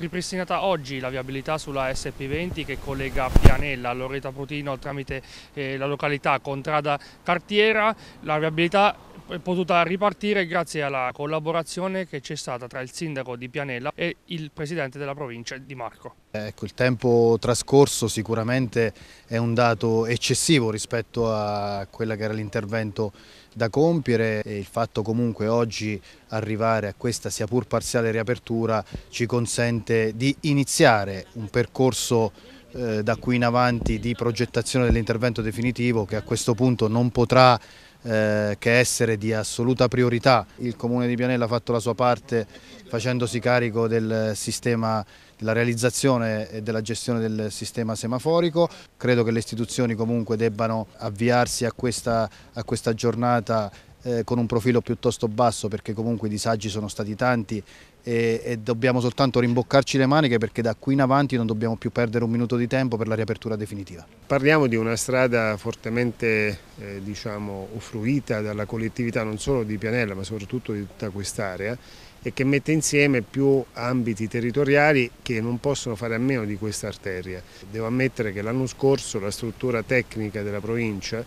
Ripristinata oggi la viabilità sulla SP20 che collega Pianella a Loreta Prutino tramite eh, la località Contrada Cartiera, la viabilità è potuta ripartire grazie alla collaborazione che c'è stata tra il sindaco di Pianella e il presidente della provincia Di Marco. Ecco, il tempo trascorso sicuramente è un dato eccessivo rispetto a quello che era l'intervento da compiere e il fatto comunque oggi arrivare a questa sia pur parziale riapertura ci consente di iniziare un percorso eh, da qui in avanti di progettazione dell'intervento definitivo che a questo punto non potrà eh, che essere di assoluta priorità. Il Comune di Pianella ha fatto la sua parte facendosi carico del sistema della realizzazione e della gestione del sistema semaforico. Credo che le istituzioni comunque debbano avviarsi a questa, a questa giornata eh, con un profilo piuttosto basso perché comunque i disagi sono stati tanti e, e, dobbiamo soltanto rimboccarci le maniche perché da qui in avanti non dobbiamo più perdere un minuto di tempo per la riapertura definitiva. Parliamo di una strada fortemente eh, diciamo, offruita dalla collettività non solo di Pianella ma soprattutto di tutta quest'area e che mette insieme più ambiti territoriali che non possono fare a meno di questa arteria. Devo ammettere che l'anno scorso la struttura tecnica della provincia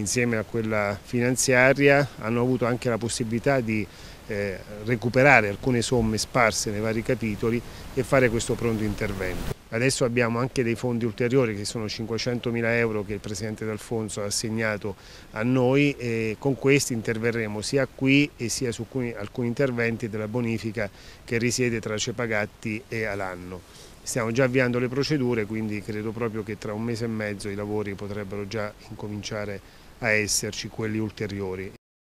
insieme a quella finanziaria hanno avuto anche la possibilità di eh, recuperare alcune somme sparse nei vari capitoli e fare questo pronto intervento. Adesso abbiamo anche dei fondi ulteriori che sono 500 mila euro che il Presidente D'Alfonso ha assegnato a noi e con questi interverremo sia qui e sia su alcuni, alcuni interventi della bonifica che risiede tra Cepagatti e Alanno. Stiamo già avviando le procedure quindi credo proprio che tra un mese e mezzo i lavori potrebbero già incominciare a a esserci quelli ulteriori.